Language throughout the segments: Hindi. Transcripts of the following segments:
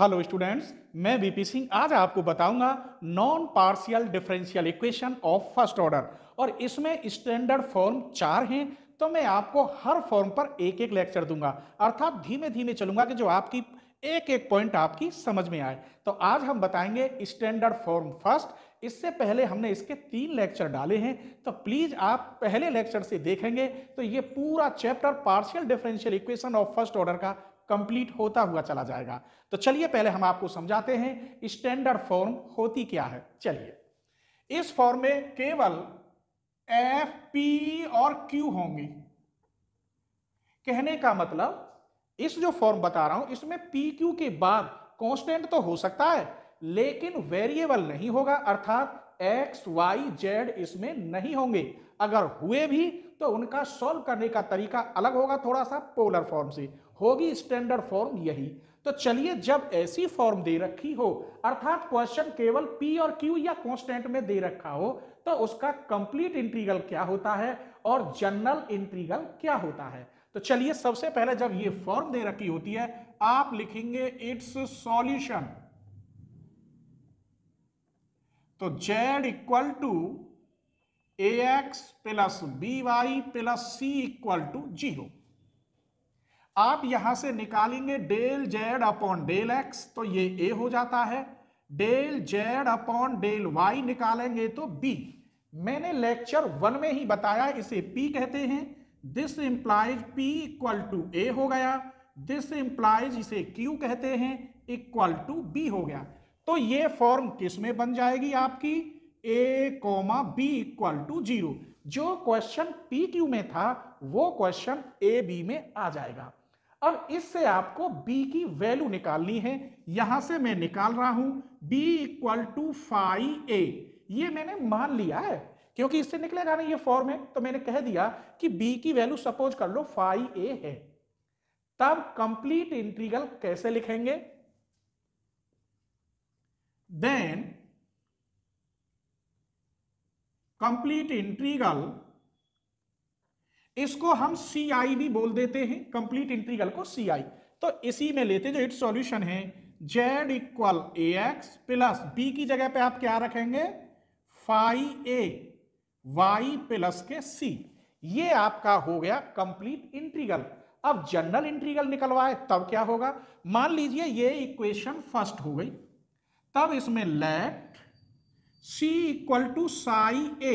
हेलो स्टूडेंट्स मैं बीपी सिंह आज आपको बताऊंगा non partial differential equation of first order और इसमें स्टैंडर्ड फॉर्म चार हैं तो मैं आपको हर फॉर्म पर एक एक लेक्चर दूंगा अर्थात धीमे धीमे चलूंगा कि जो आपकी एक एक पॉइंट आपकी समझ में आए तो आज हम बताएंगे स्टैंडर्ड फॉर्म फर्स्ट इससे पहले हमने इसके तीन लेक्चर डाले हैं तो प्लीज आप पहले लेक्चर से देखेंगे तो ये पूरा chapter partial differential equation of first order का कंप्लीट होता हुआ चला जाएगा तो चलिए पहले हम आपको समझाते हैं स्टैंडर्ड फॉर्म होती क्या है चलिए इस फॉर्म में केवल एफ पी और क्यू होंगी कहने का मतलब इस जो फॉर्म बता रहा हूं इसमें पी क्यू के बाद कांस्टेंट तो हो सकता है लेकिन वेरिएबल नहीं होगा अर्थात एक्स वाई जेड इसमें नहीं होंगे अगर हुए भी तो उनका सॉल्व करने का तरीका अलग होगा थोड़ा सा पोलर फॉर्म से होगी स्टैंडर्ड फॉर्म यही तो चलिए जब ऐसी फॉर्म दे रखी हो अर्थात क्वेश्चन केवल पी और क्यू या कॉन्स्टेंट में दे रखा हो तो उसका कंप्लीट इंट्रीगल क्या होता है और जनरल इंट्रीगल क्या होता है तो चलिए सबसे पहले जब ये फॉर्म दे रखी होती है आप लिखेंगे इट्स सॉल्यूशन तो z equal to a x plus b y plus c equal to zero आप यहां से निकालेंगे del z upon del x तो ये ए हो जाता है del z upon del y निकालेंगे तो बी मैंने लेक्चर वन में ही बताया इसे पी कहते हैं this implies P equal to a हो गया दिस इंप्लाइज इसे क्यू कहते हैं इक्वल टू बी हो गया तो ये फॉर्म किस में बन जाएगी आपकी a comma b equal to zero जो क्वेश्चन पी क्यू में था वो क्वेश्चन ए बी में आ जाएगा अब इससे आपको b की वैल्यू निकालनी है यहां से मैं निकाल रहा हूं b equal to five a ये मैंने मान लिया है क्योंकि इससे निकलेगा ना ये फॉर्म है तो मैंने कह दिया कि b की वैल्यू सपोज कर लो फाइव ए है तब कंप्लीट इंटीग्रल कैसे लिखेंगे देन कंप्लीट इंटीग्रल इसको हम सी आई भी बोल देते हैं कंप्लीट इंटीग्रल को सी आई तो इसी में लेते जो इट सॉल्यूशन है z equal a x plus b की जगह पे आप क्या रखेंगे फाइव ए वाई प्लस के सी ये आपका हो गया कंप्लीट इंटीग्रल अब जनरल इंटीग्रल निकलवाए तब क्या होगा मान लीजिए ये इक्वेशन फर्स्ट हो गई तब इसमें let c equal to psi a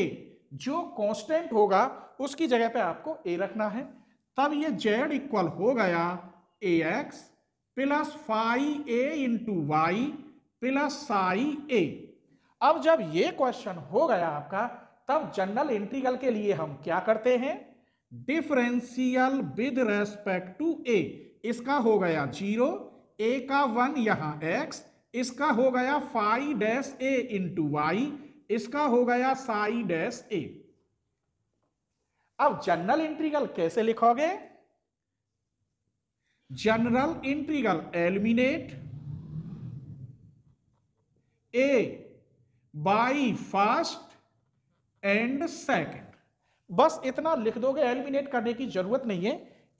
जो कांस्टेंट होगा उसकी जगह पे आपको ए रखना है तब ये जेड इक्वल हो गया a x plus five a into y plus psi a अब जब ये क्वेश्चन हो गया आपका तब जनरल इंटीग्रल के लिए हम क्या करते हैं differential with respect to a इसका हो गया जीरो ए का वन यहाँ एक्स इसका हो गया five dash a into y इसका हो गया साई डैश ए अब जनरल इंट्रीगल कैसे लिखोगे general integral eliminate a by first and second बस इतना लिख दोगे एलिमिनेट करने की जरूरत नहीं है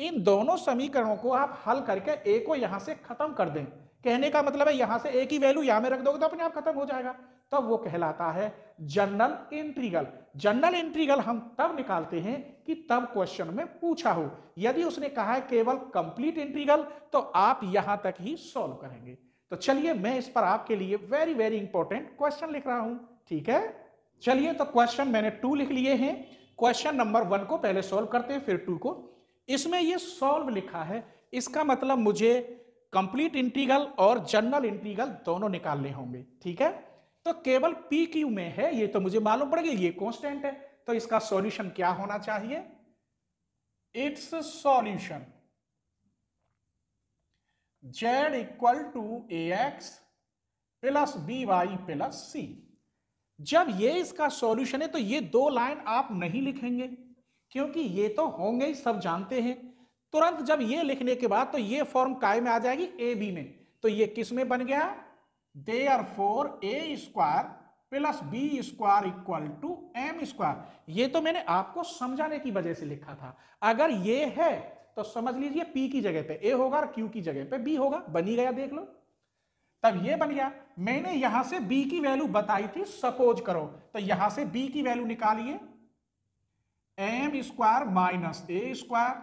इन दोनों समीकरणों को आप हल करके ए को यहां से खत्म कर दें कहने का मतलब है यहां से ए की वैल्यू यहां में रख दोगे तो अपने आप खत्म हो जाएगा तब वो कहलाता है जनरल इंट्रीगल जनरल इंट्रीगल हम तब निकालते हैं कि तब क्वेश्चन में पूछा हो यदि उसने कहा है केवल कंप्लीट इंट्रीगल तो आप यहां तक ही सॉल्व करेंगे तो चलिए मैं इस पर आपके लिए वेरी वेरी इंपॉर्टेंट क्वेश्चन लिख रहा हूं ठीक है चलिए तो क्वेश्चन मैंने टू लिख लिए हैं क्वेश्चन नंबर वन को पहले सोल्व करते हैं फिर टू को इसमें यह सोल्व लिखा है इसका मतलब मुझे कंप्लीट इंट्रीगल और जनरल इंट्रीगल दोनों निकालने होंगे ठीक है तो केवल पी क्यू में है ये तो मुझे मालूम पड़ गया ये कॉन्स्टेंट है तो इसका सॉल्यूशन क्या होना चाहिए its solution z equal to a x plus b y plus c जब ये इसका सॉल्यूशन है तो ये दो लाइन आप नहीं लिखेंगे क्योंकि ये तो होंगे ही सब जानते हैं तुरंत जब ये लिखने के बाद तो ये फॉर्म काय में आ जाएगी ए बी में तो ये किस में बन गया therefore a square plus b square equal to m square ये तो मैंने आपको समझाने की वजह से लिखा था अगर ये है तो समझ लीजिए पी की जगह पे ए होगा और क्यू की जगह पे बी होगा बनी गया देख लो तब ये बन गया मैंने यहां से बी की वैल्यू बताई थी सपोज करो तो यहां से बी की वैल्यू निकालिए m square minus a square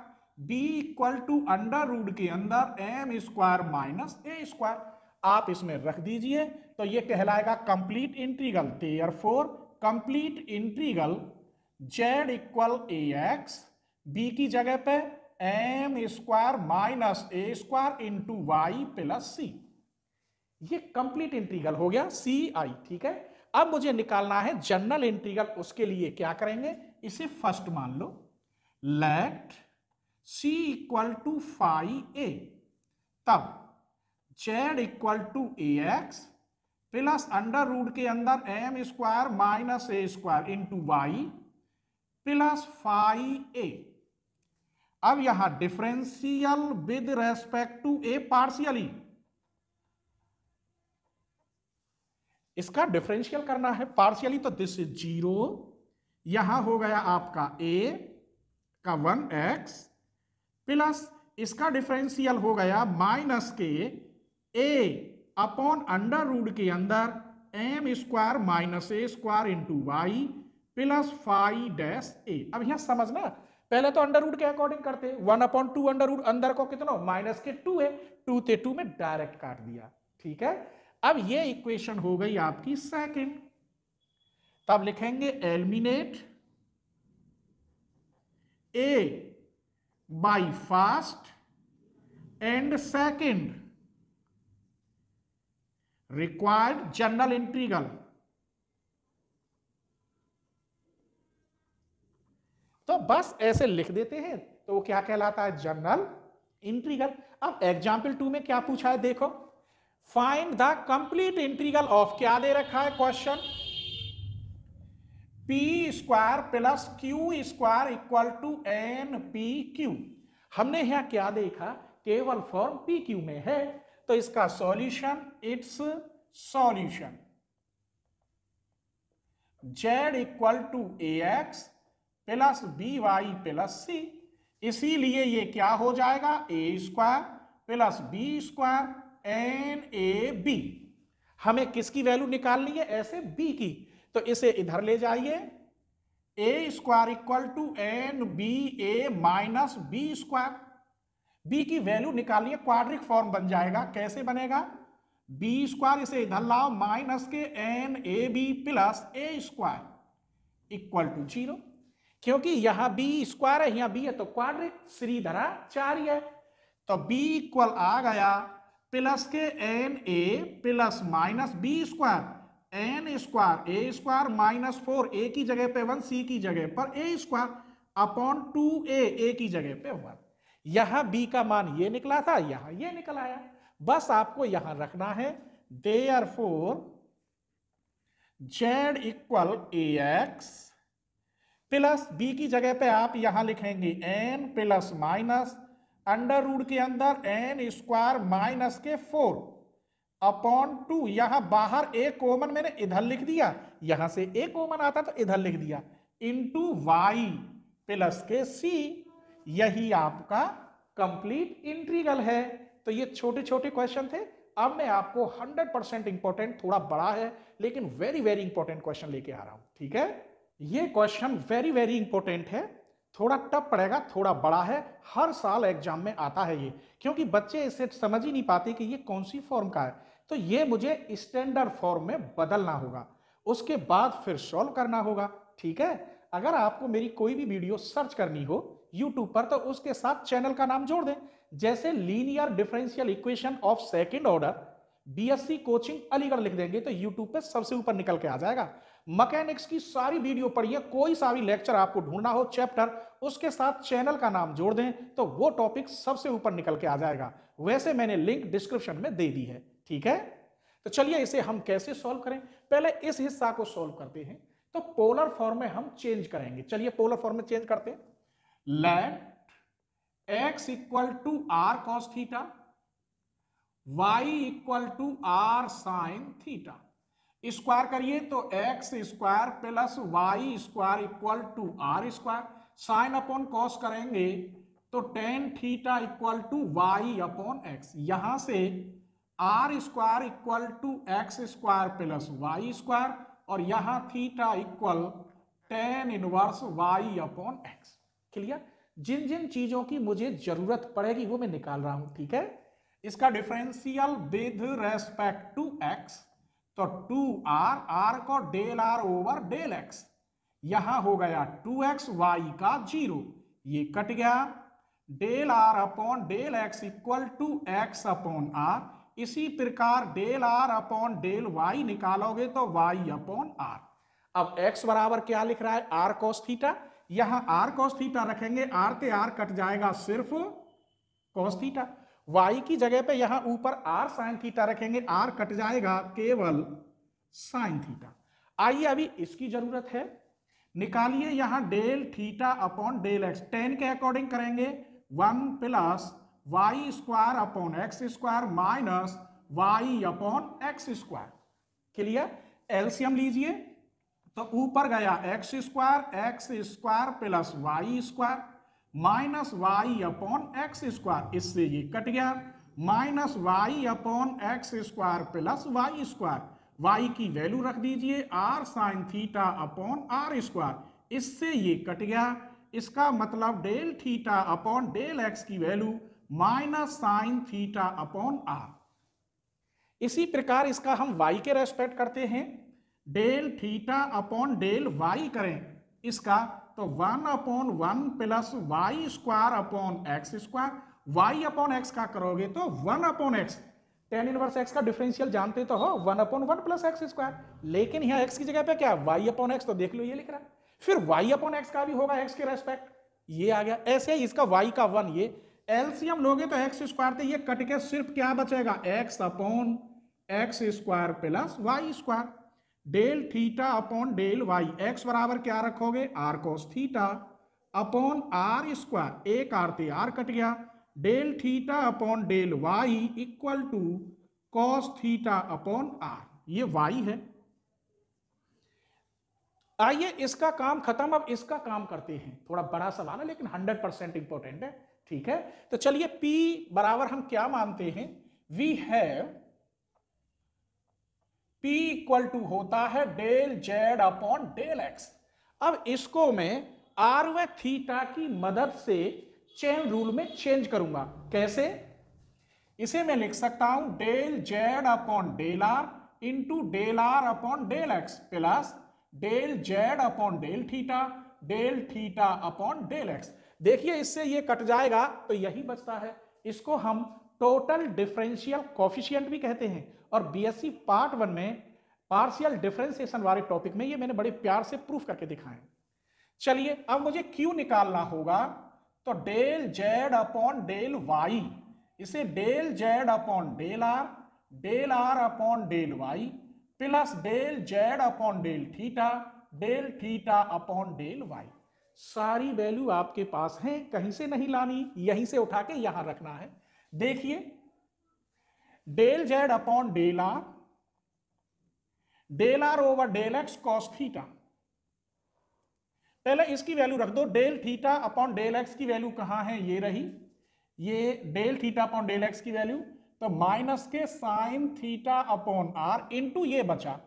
b equal to under root के अंदर m square minus a square आप इसमें रख दीजिए तो ये कहलाएगा complete integral therefore complete integral z equal a x b की जगह पे m square minus a square into y plus c ये कंप्लीट इंट्रीगल हो गया सी आई ठीक है अब मुझे निकालना है जनरल इंट्रीगल उसके लिए क्या करेंगे इसे फर्स्ट मान लो let c equal to five a तब z equal to a x plus under root के अंदर m square minus a square into y plus five a अब यहां differential with respect to a partially इसका डिफरेंशियल करना है पार्शियली तो दिस इज जीरो यहां हो गया आपका ए का वन एक्स प्लस इसका डिफरेंशियल हो गया माइनस के ए अपॉन अंडर रूड के अंदर m square minus a square into y plus five dash a अब यहां समझना पहले तो अंडर रूड के अकॉर्डिंग करते one upon two under root अंदर को कितना माइनस के टू है टू ते टू में डायरेक्ट काट दिया ठीक है अब ये इक्वेशन हो गई आपकी सेकंड तब लिखेंगे eliminate a by first and second required general integral तो बस ऐसे लिख देते हैं तो वो क्या कहलाता है जनरल इंट्रीगल अब एग्जाम्पल टू में क्या पूछा है देखो find the complete integral of क्या दे रखा है question p square plus q square equal to n p q हमने यहां क्या देखा केवल फॉर्म पी क्यू में है तो इसका solution it's solution z equal to a x plus b y plus c इसीलिए ये क्या हो जाएगा a square plus b square n a b हमें किसकी वैल्यू निकालनी है ऐसे बी की तो इसे इधर ले जाइए a square equal to n b a minus b square b की वैल्यू निकालिए क्वाड्रिक फॉर्म बन जाएगा कैसे बनेगा बी स्क्वायर इसे इधर लाओ माइनस के n a b plus a square equal to zero क्योंकि यहां बी स्क्वायर है यहां बी है तो क्वाड्रिक श्री धरा चार है तो बी इक्वल आ गया प्लस के n a plus minus b square n square a square minus four a की जगह पे वन सी की जगह पर a square upon two a की जगह पे वन यहां बी का मान ये निकला था यहां ये निकल आया बस आपको यहां रखना है or for z equal a x plus b की जगह पे आप यहां लिखेंगे n plus minus under root के अंदर एन स्क्वायर माइनस के फोर अपॉन टू यहां बाहर ए कॉमन मैंने इधर लिख दिया यहां से ए कॉमन आता तो इधर लिख दिया इंटू वाई प्लस के सी यही आपका कंप्लीट इंट्रीगल है तो ये छोटे छोटे क्वेश्चन थे अब मैं आपको 100 परसेंट इंपॉर्टेंट थोड़ा बड़ा है लेकिन वेरी वेरी इंपॉर्टेंट क्वेश्चन लेके आ रहा हूं ठीक है ये क्वेश्चन वेरी वेरी इंपॉर्टेंट है थोड़ा टफ पड़ेगा थोड़ा बड़ा है हर साल एग्जाम में आता है ये क्योंकि बच्चे इसे समझ ही नहीं पाते कि ये कौन सी फॉर्म का है तो ये मुझे स्टैंडर्ड फॉर्म में बदलना होगा उसके बाद फिर सॉल्व करना होगा ठीक है अगर आपको मेरी कोई भी वीडियो सर्च करनी हो यूट्यूब पर तो उसके साथ चैनल का नाम जोड़ दें जैसे linear differential equation of second order BSc coaching Aligarh लिख देंगे तो यूट्यूब पे सबसे ऊपर निकल के आ जाएगा मकैनिक्स की सारी वीडियो पढ़िए कोई सा भी लेक्चर आपको ढूंढना हो चैप्टर उसके साथ चैनल का नाम जोड़ दें तो वो टॉपिक सबसे ऊपर निकल के आ जाएगा वैसे मैंने लिंक डिस्क्रिप्शन में दे दी है ठीक है तो चलिए इसे हम कैसे सॉल्व करें पहले इस हिस्सा को सॉल्व करते हैं तो पोलर फॉर्म में हम चेंज करेंगे चलिए पोलर फॉर्म में चेंज करते हैं let x equal to r cos theta y equal to r sin theta square करिए तो x square plus y square equal to r square sin upon cos करेंगे तो tan theta equal to y upon x यहां से r square equal to x square plus y square और यहां theta equal tan inverse y upon x clear जिन जिन चीजों की मुझे जरूरत पड़ेगी वो मैं निकाल रहा हूं ठीक है इसका differential with respect to x तो टू आर आर को del r over del x यहां हो गया टू एक्स वाई का जीरो ये कट गया del r upon del x equal to x upon r इसी प्रकार del r upon del y निकालोगे तो वाई अपॉन आर अब एक्स बराबर क्या लिख रहा है आर कॉस थीटा यहां आर कॉस थीटा रखेंगे आर ते आर कट जाएगा सिर्फ कॉस थीटा वाई की जगह पे यहां ऊपर आर साइन थीटा रखेंगे आर कट जाएगा केवल साइन थीटा आइए अभी इसकी जरूरत है निकालिए यहां del theta upon del x tan के अकॉर्डिंग करेंगे one plus y square upon x square minus y upon x square clear एल्सियम लीजिए तो ऊपर गया x square x square plus y square minus y upon x square इससे ये कट गया minus y upon x square plus y square y की वैल्यू रख दीजिए r sin theta upon r square इससे ये कट गया इसका मतलब del theta upon del x की value minus sin theta upon r इसी प्रकार इसका हम वाई के रेस्पेक्ट करते हैं del theta upon del y करें इसका तो one upon one plus y square upon x square y upon x का करोगे तो one upon x tan inverse x का डिफरेंशियल जानते तो हो one upon one plus x square लेकिन यहाँ एक्स की जगह पे क्या वाई अपॉन एक्स तो देख लो ये लिख रहा है फिर वाई अपॉन एक्स का भी होगा एक्स के रेस्पेक्ट ये आ गया ऐसे ही इसका वाई का वन ये एलसीएम लोगे तो एक्स स्क्वायर थे ये कट के सिर्फ क्या बचेगा x upon x square plus y square del theta upon del y x बराबर क्या रखोगे r cos theta upon r square एक आर थे आर कट गया del theta upon del y equal to cos theta upon r ये वाई है आइए इसका काम खत्म अब इसका काम करते हैं थोड़ा बड़ा सवाल है लेकिन हंड्रेड परसेंट इंपॉर्टेंट है ठीक है तो चलिए पी बराबर हम क्या मानते हैं we have P equal to होता है del z upon del x अब इसको मैं आर व थीटा की मदद से चेन रूल में चेंज करूंगा कैसे इसे मैं लिख सकता हूं del z upon del r into del r upon del x plus del z upon del theta del theta upon del x देखिए इससे ये कट जाएगा तो यही बचता है इसको हम टोटल डिफरेंशियल कॉफिशियंट भी कहते हैं और बीएससी पार्ट वन में पार्शियल डिफरेंशिएशन वाले टॉपिक में ये मैंने बड़े प्यार से प्रूफ करके दिखाए चलिए अब मुझे क्यू निकालना होगा तो del z upon del y इसे del z upon del r del r upon del y plus del z upon del theta del theta upon del y सारी वैल्यू आपके पास है कहीं से नहीं लानी यहीं से उठा के यहां रखना है देखिए del z upon del r del r over del x cos theta पहले इसकी वैल्यू रख दो del theta upon del x की वैल्यू कहां है ये रही ये del theta upon del x की वैल्यू तो माइनस के sin theta upon r into ये बचा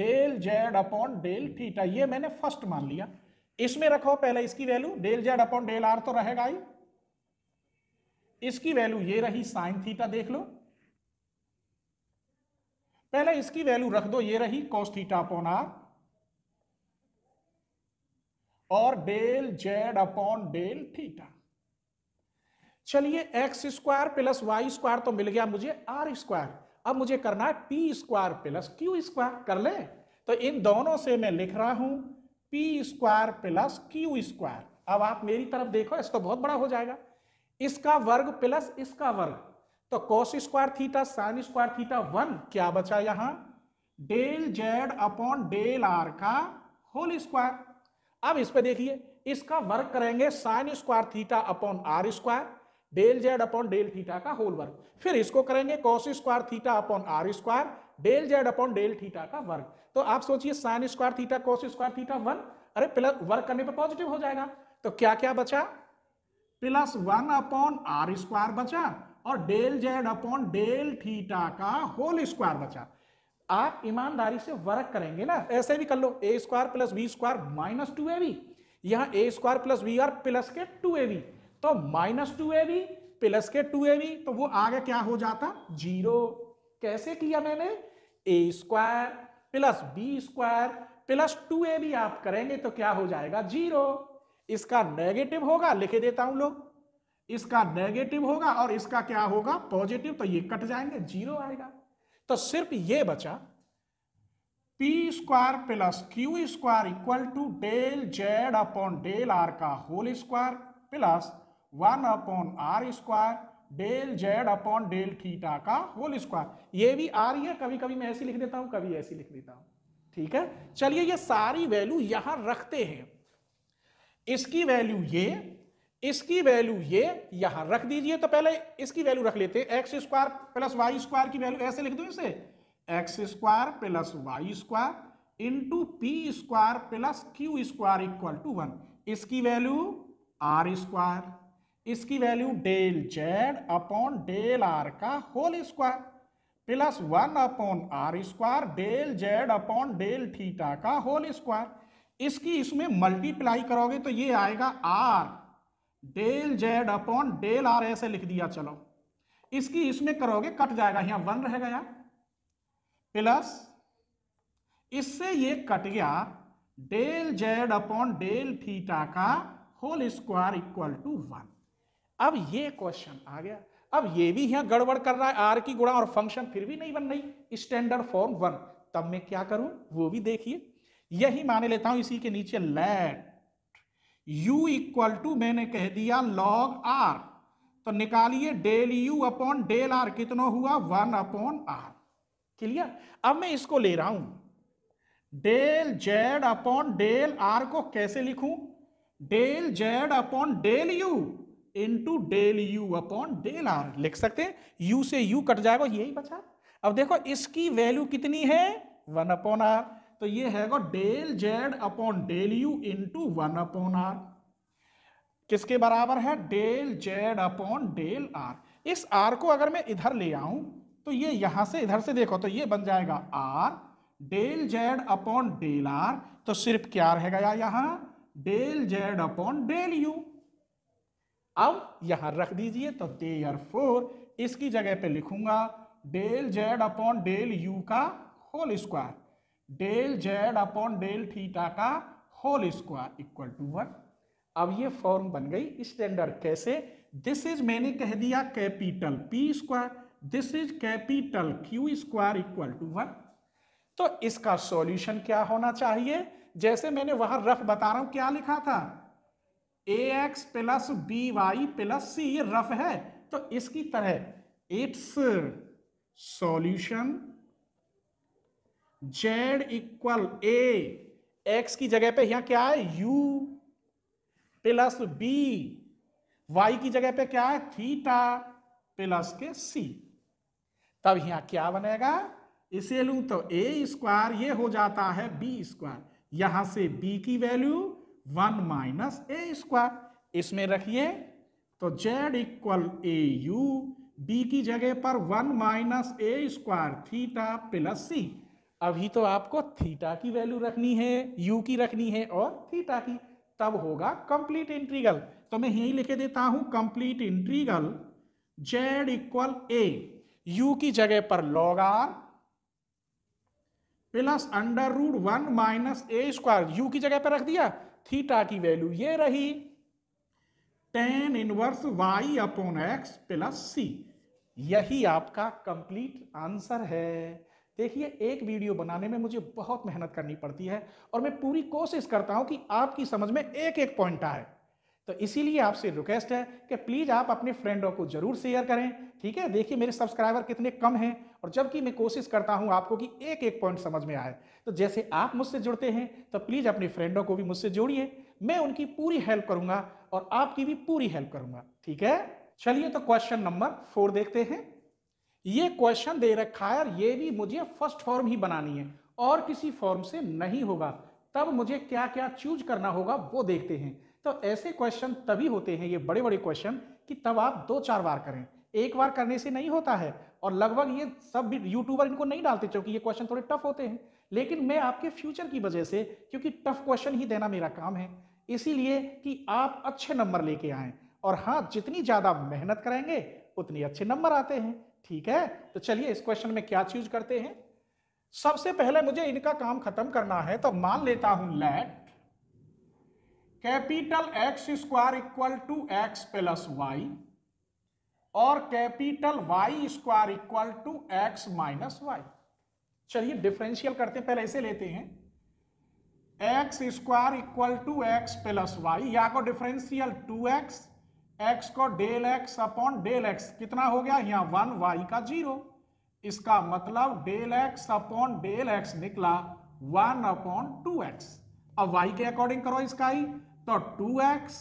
del z upon del theta ये मैंने फर्स्ट मान लिया इसमें रखो पहले इसकी value del z upon del r तो रहेगा ही इसकी वैल्यू ये रही साइन थीटा देख लो पहले इसकी वैल्यू रख दो ये रही कॉस थीटा अपॉन आर और del z upon del theta चलिए x square plus y square तो मिल गया मुझे आर स्क्वायर अब मुझे करना है p square plus q square कर ले तो इन दोनों से मैं लिख रहा हूं p square plus q square अब आप मेरी तरफ देखो इसको बहुत बड़ा हो जाएगा इसका वर्ग प्लस इसका वर्ग तो cos square theta sin square theta one क्या बचा यहां del z upon del r का होल स्क्वायर अब इस पे देखिए इसका वर्ग करेंगे sin square theta upon r square del z upon del theta का होल वर्ग फिर इसको करेंगे cos square theta upon r square del z upon del theta का वर्ग तो आप सोचिए sin square theta cos square theta one अरे प्लस वर्ग करने पर पॉजिटिव हो जाएगा तो क्या क्या बचा plus one upon r square बचा और del z upon del theta का होल स्क्वायर बचा आप ईमानदारी से वर्क करेंगे ना ऐसे भी कर लो a square plus b square minus two a b यहाँ a square plus b r plus के टू ए बी तो minus two a b plus के टू ए बी तो वो आगे क्या हो जाता जीरो कैसे किया मैंने a square plus b square plus two a b आप करेंगे तो क्या हो जाएगा जीरो इसका नेगेटिव होगा लिख देता हूं लोग इसका नेगेटिव होगा और इसका क्या होगा पॉजिटिव तो ये कट जाएंगे जीरो आएगा तो सिर्फ ये बचा p square plus q square equal to del z upon del r का whole square plus one upon r square del z upon del theta का होल स्क्वायर ये भी आ रही है कभी कभी मैं ऐसी लिख देता हूं कभी ऐसी लिख देता हूं ठीक है चलिए ये सारी वैल्यू यहां रखते हैं इसकी वैल्यू ये इसकी वैल्यू ये यहां रख दीजिए तो पहले इसकी वैल्यू रख लेते x square plus y square की वैल्यू ऐसे लिख दो इसे x square plus y square into p square plus q square equal to one इसकी वैल्यू आर स्क्वायर इसकी value del z upon del r का whole square plus one upon r square del z upon del theta का होल स्क्वायर इसकी इसमें मल्टीप्लाई करोगे तो ये आएगा r del z upon del r ऐसे लिख दिया चलो इसकी इसमें करोगे कट जाएगा यहां वन रह गया प्लस इससे ये कट गया del z upon del theta का whole square equal to one अब ये क्वेश्चन आ गया अब ये भी यहां गड़बड़ कर रहा है आर की गुणा और फंक्शन फिर भी नहीं बन रही स्टैंडर्ड फॉर्म वन तब मैं क्या करूं वो भी देखिए यही माने लेता हूं इसी के नीचे लेट u इक्वल टू मैंने कह दिया लॉग आर तो निकालिए del u upon del r कितना हुआ वन अपॉन आर क्लियर अब मैं इसको ले रहा हूं del z upon del r को कैसे लिखूं del z upon del u into del u upon del r लिख सकते हैं u से u कट जाएगा यही बचा अब देखो इसकी वैल्यू कितनी है वन अपॉन आर तो ये हैगा del z upon del u into one upon r किसके बराबर है del z upon del r इस आर को अगर मैं इधर ले आऊं तो ये यहां से इधर से देखो तो ये बन जाएगा r del z upon del r तो सिर्फ क्या रहेगा यहां del z upon del u अब यहां रख दीजिए तो देयर फोर इसकी जगह पे लिखूंगा del z upon del u का whole square del z upon del theta का whole square equal to one अब ये फॉर्म बन गई स्टैंडर्ड कैसे दिस इज मैंने कह दिया capital P square this is capital Q square equal to one तो इसका सॉल्यूशन क्या होना चाहिए जैसे मैंने वहां रफ बता रहा हूं क्या लिखा था a x plus b y plus c ये रफ है तो इसकी तरह it's solution z equal a x की जगह पे यहां क्या है यू प्लस बी वाई की जगह पे क्या है थीटा प्लस के सी तब यहां क्या बनेगा इसे लू तो ए स्क्वायर ये हो जाता है बी स्क्वायर यहां से बी की value one minus a square इसमें रखिए तो z equal a u b की जगह पर one minus a square theta plus c अभी तो आपको थीटा की वैल्यू रखनी है यू की रखनी है और थीटा की तब होगा कंप्लीट इंट्रीगल तो मैं यही लिखे देता हूं complete integral z equal a u की जगह पर log r plus under root one minus a square u की जगह पर रख दिया थीटा की वैल्यू ये रही tan inverse y upon x plus c यही आपका कंप्लीट आंसर है देखिए एक वीडियो बनाने में मुझे बहुत मेहनत करनी पड़ती है और मैं पूरी कोशिश करता हूँ कि आपकी समझ में एक एक पॉइंट आए तो इसीलिए आपसे रिक्वेस्ट है कि प्लीज़ आप अपने फ्रेंडों को ज़रूर शेयर करें ठीक है देखिए मेरे सब्सक्राइबर कितने कम हैं और जबकि मैं कोशिश करता हूं आपको कि एक एक पॉइंट समझ में आए तो जैसे आप मुझसे जुड़ते हैं तो प्लीज़ अपने फ्रेंडों को भी मुझसे जोड़िए मैं उनकी पूरी हेल्प करूंगा और आपकी भी पूरी हेल्प करूंगा ठीक है चलिए तो क्वेश्चन नंबर फोर देखते हैं ये क्वेश्चन दे रखा है ये भी मुझे फर्स्ट फॉर्म ही बनानी है और किसी फॉर्म से नहीं होगा तब मुझे क्या क्या चूज करना होगा वो देखते हैं तो ऐसे क्वेश्चन तभी होते हैं ये बड़े बड़े क्वेश्चन कि तब आप दो चार बार करें एक बार करने से नहीं होता है और लगभग ये सब भी यूट्यूबर इनको नहीं डालते क्योंकि ये क्वेश्चन थोड़े टफ होते हैं लेकिन मैं आपके फ्यूचर की वजह से क्योंकि टफ क्वेश्चन ही देना मेरा काम है इसीलिए कि आप अच्छे नंबर लेके आएँ और हाँ जितनी ज़्यादा मेहनत करेंगे उतनी अच्छे नंबर आते हैं ठीक है तो चलिए इस क्वेश्चन में क्या चूज करते हैं सबसे पहले मुझे इनका काम खत्म करना है तो मान लेता हूं let capital X square equal to x plus y और capital Y square equal to x minus y चलिए डिफरेंशियल करते पहले ऐसे लेते हैं x square equal to x plus y या को डिफरेंशियल टू एक्स एक्स को del x upon del x कितना हो गया यहाँ वन वाई का जीरो इसका मतलब del x upon del x निकला वन अपॉन टू एक्स अब वाई के अकॉर्डिंग करो इसका ही तो two x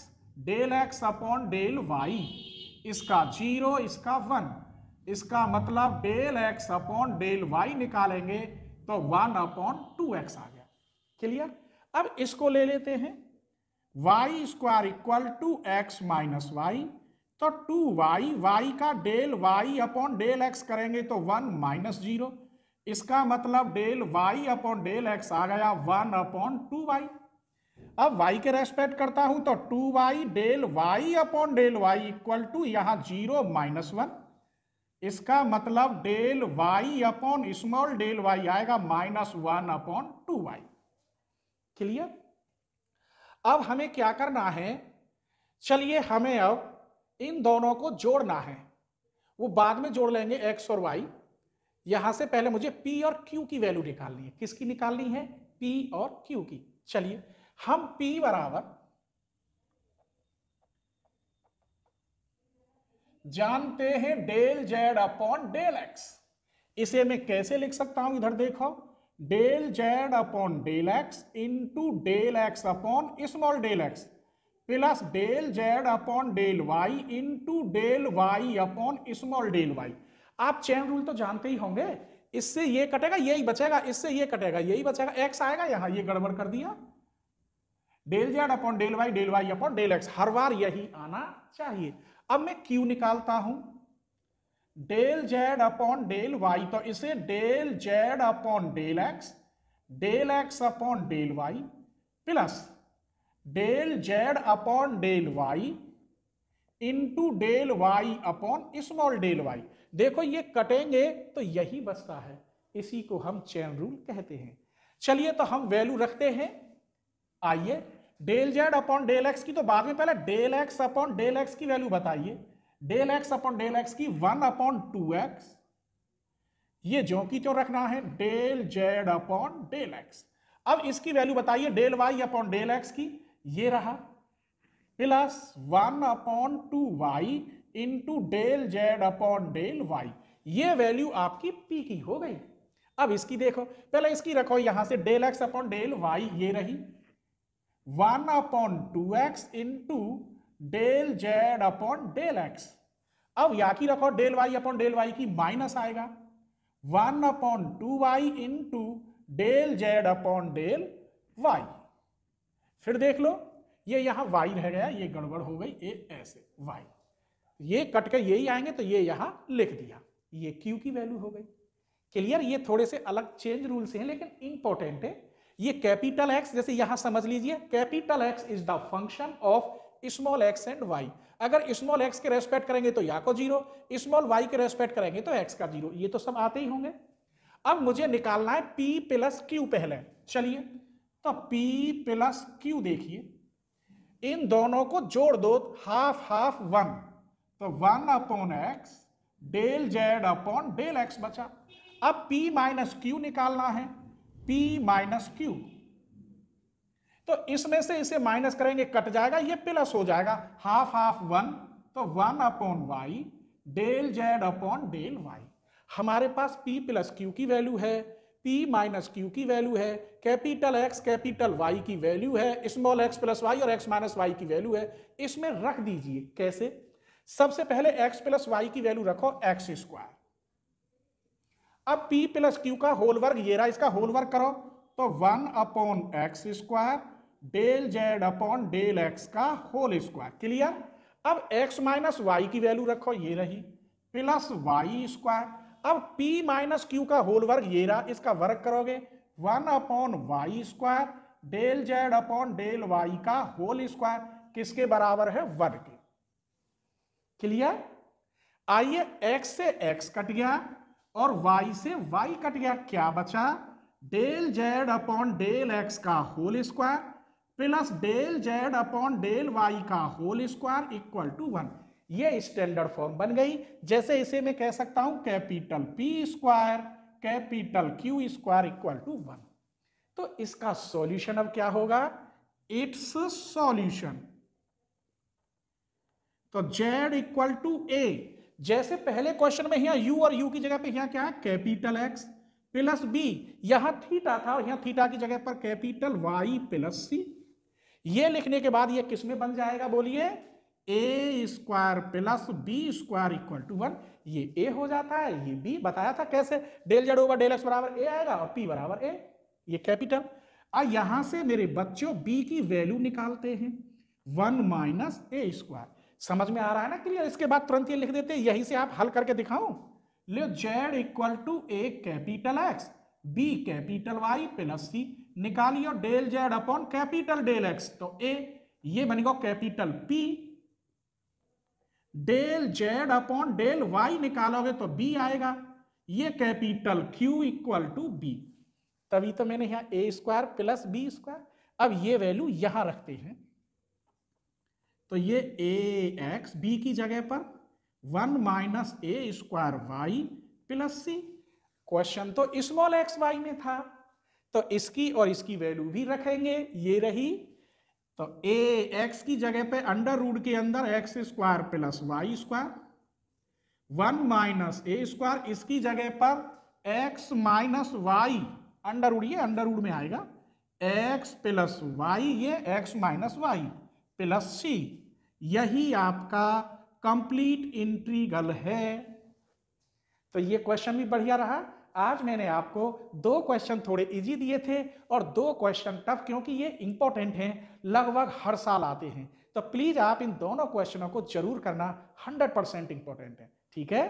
del x upon del y इसका जीरो इसका वन इसका मतलब del x upon del y निकालेंगे तो वन अपॉन टू एक्स आ गया क्लियर अब इसको ले लेते हैं y square equal to x minus y तो टू वाई वाई का del y upon del x करेंगे तो वन माइनस जीरो इसका मतलब del y upon del x आ गया वन अपॉन टू वाई अब वाई के रेस्पेक्ट करता हूं तो two y del y upon del y equal to यहां जीरो माइनस वन इसका मतलब del y upon small del y आएगा minus one upon two y clear अब हमें क्या करना है चलिए हमें अब इन दोनों को जोड़ना है वो बाद में जोड़ लेंगे एक्स और वाई यहां से पहले मुझे पी और क्यू की वैल्यू निकालनी है किसकी निकालनी है पी और क्यू की चलिए हम पी बराबर जानते हैं del z upon del x इसे मैं कैसे लिख सकता हूं इधर देखो del z upon del x into del x upon small del x plus del z upon del y into del y upon small del y आप चैन रूल तो जानते ही होंगे इससे ये कटेगा यही बचेगा इससे ये कटेगा यही बचेगा एक्स आएगा यहां ये गड़बड़ कर दिया del z upon del y del y upon del x हर बार यही आना चाहिए अब मैं क्यू निकालता हूं del z upon del y तो इसे del z upon del x del x upon del y plus del z upon del y into del y upon small del y देखो ये कटेंगे तो यही बचता है इसी को हम चैन रूल कहते हैं चलिए तो हम वैल्यू रखते हैं आइए del z upon del x की तो बाद में पहले del x upon del x की वैल्यू बताइए del x upon del x की वन अपॉन टू एक्स ये जो की क्यों रखना है del z upon del x अब इसकी वैल्यू बताइए del y upon del x की ये रहा plus one upon two y into del z upon del y ये वैल्यू आपकी पी की हो गई अब इसकी देखो पहले इसकी रखो यहां से del x upon del y ये रही one upon two x into del z upon del x अब की रखो del y upon del y की माइनस आएगा one upon two y into del z upon del y फिर देख लो ये यहां वाई रह गया ये गड़बड़ हो गई ए ऐसे वाई ये कट के यही आएंगे तो ये यहां लिख दिया ये क्यू की वैल्यू हो गई क्लियर ये थोड़े से अलग चेंज रूल से हैं लेकिन इंपॉर्टेंट है ये कैपिटल एक्स जैसे यहां समझ लीजिए capital X is the function of small x and y अगर स्मॉल एक्स के रेस्पेक्ट करेंगे तो या को जीरो स्मॉल वाई के रेस्पेक्ट करेंगे तो एक्स का जीरो ये तो सब आते ही होंगे अब मुझे निकालना है पी प्लस क्यू पहले चलिए तो पी प्लस क्यू देखिए इन दोनों को जोड़ दो हाफ हाफ वन तो one upon x del z upon del x बचा अब पी माइनस क्यू निकालना है पी माइनस क्यू तो इसमें से इसे माइनस करेंगे कट जाएगा ये प्लस हो जाएगा हाफ हाफ वन तो one upon y del z upon del y हमारे पास p प्लस क्यू की वैल्यू है p माइनस क्यू की वैल्यू है कैपिटल x कैपिटल y की वैल्यू है स्मॉल x प्लस वाई और x माइनस वाई की वैल्यू है इसमें रख दीजिए कैसे सबसे पहले x प्लस वाई की वैल्यू रखो एक्स स्क्वायर अब p प्लस क्यू का होल वर्ग ये रहा इसका होल वर्ग करो तो one upon x square del z upon del x का होल स्क्वायर क्लियर अब एक्स माइनस वाई की वैल्यू रखो ये रही प्लस वाई स्क्वायर अब पी माइनस क्यू का होल वर्ग ये रहा इसका वर्ग करोगे one upon y square del z upon del y का होल स्क्वायर किसके बराबर है वन के क्लियर आइए x से x कट गया और y से y कट गया क्या बचा del z upon del x का whole square plus del z upon del y का whole square equal to one ये स्टैंडर्ड फॉर्म बन गई जैसे इसे मैं कह सकता हूं capital P square capital Q square equal to one तो इसका सॉल्यूशन अब क्या होगा इट्स सॉल्यूशन तो जेड इक्वल टू ए जैसे पहले क्वेश्चन में यहां यू और यू की जगह पे यहां क्या है कैपिटल एक्स प्लस बी यहां थीटा था और यहां थीटा की जगह पर कैपिटल वाई प्लस सी ये लिखने के बाद ये किसमें बन जाएगा बोलिए a square plus b square equal to one ये ए हो जाता है ये बी बताया था कैसे del z over del x बराबर ए आएगा और पी बराबर ए ये कैपिटल और यहां से मेरे बच्चों बी की वैल्यू निकालते हैं वन माइनस ए स्क्वायर समझ में आ रहा है ना क्लियर इसके बाद तुरंत ये लिख देते हैं यही से आप हल करके दिखाऊं ले z equal to a capital X b capital Y plus c निकालियो del z upon capital del x तो ए ये बनेगा capital P del z upon del y निकालोगे तो बी आएगा ये capital Q equal to b तभी तो मैंने यहां a square plus b square अब ये वैल्यू यहां रखते हैं तो ये ए एक्स बी की जगह पर one minus a square y plus c question तो स्मॉल एक्स वाई में था तो इसकी और इसकी वैल्यू भी रखेंगे ये रही तो ए एक्स की जगह पे अंडर रूड के अंदर x square plus y square one minus a square इसकी जगह पर x minus y under root ये अंडर रूड में आएगा एक्स प्लस वाई ये x minus y plus c यही आपका कंप्लीट इंट्रीगल है तो ये क्वेश्चन भी बढ़िया रहा आज मैंने आपको दो क्वेश्चन थोड़े इजी दिए थे और दो क्वेश्चन टफ क्योंकि ये इंपॉर्टेंट हैं लगभग हर साल आते हैं तो प्लीज़ आप इन दोनों क्वेश्चनों को जरूर करना 100 परसेंट इंपॉर्टेंट है ठीक है